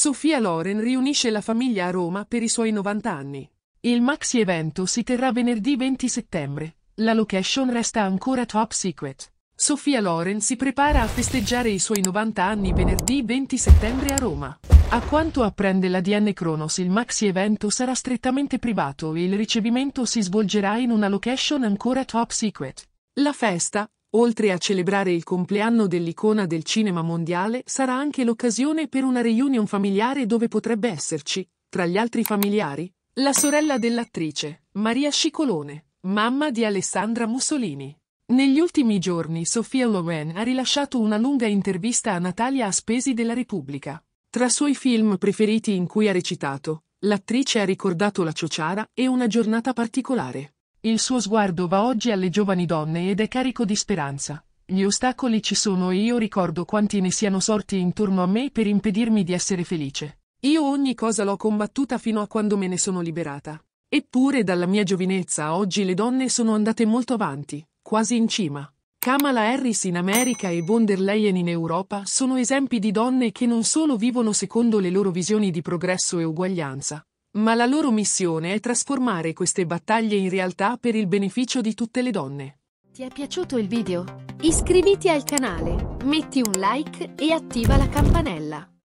Sofia Loren riunisce la famiglia a Roma per i suoi 90 anni. Il maxi evento si terrà venerdì 20 settembre. La location resta ancora top secret. Sofia Loren si prepara a festeggiare i suoi 90 anni venerdì 20 settembre a Roma. A quanto apprende la DN Kronos il maxi evento sarà strettamente privato e il ricevimento si svolgerà in una location ancora top secret. La festa, Oltre a celebrare il compleanno dell'icona del cinema mondiale, sarà anche l'occasione per una reunion familiare dove potrebbe esserci, tra gli altri familiari, la sorella dell'attrice, Maria Scicolone, mamma di Alessandra Mussolini. Negli ultimi giorni Sofia Loren ha rilasciato una lunga intervista a Natalia Aspesi della Repubblica. Tra i suoi film preferiti in cui ha recitato, l'attrice ha ricordato la ciociara e una giornata particolare. Il suo sguardo va oggi alle giovani donne ed è carico di speranza. Gli ostacoli ci sono e io ricordo quanti ne siano sorti intorno a me per impedirmi di essere felice. Io ogni cosa l'ho combattuta fino a quando me ne sono liberata. Eppure dalla mia giovinezza a oggi le donne sono andate molto avanti, quasi in cima. Kamala Harris in America e von der Leyen in Europa sono esempi di donne che non solo vivono secondo le loro visioni di progresso e uguaglianza, ma la loro missione è trasformare queste battaglie in realtà per il beneficio di tutte le donne. Ti è piaciuto il video? Iscriviti al canale, metti un like e attiva la campanella.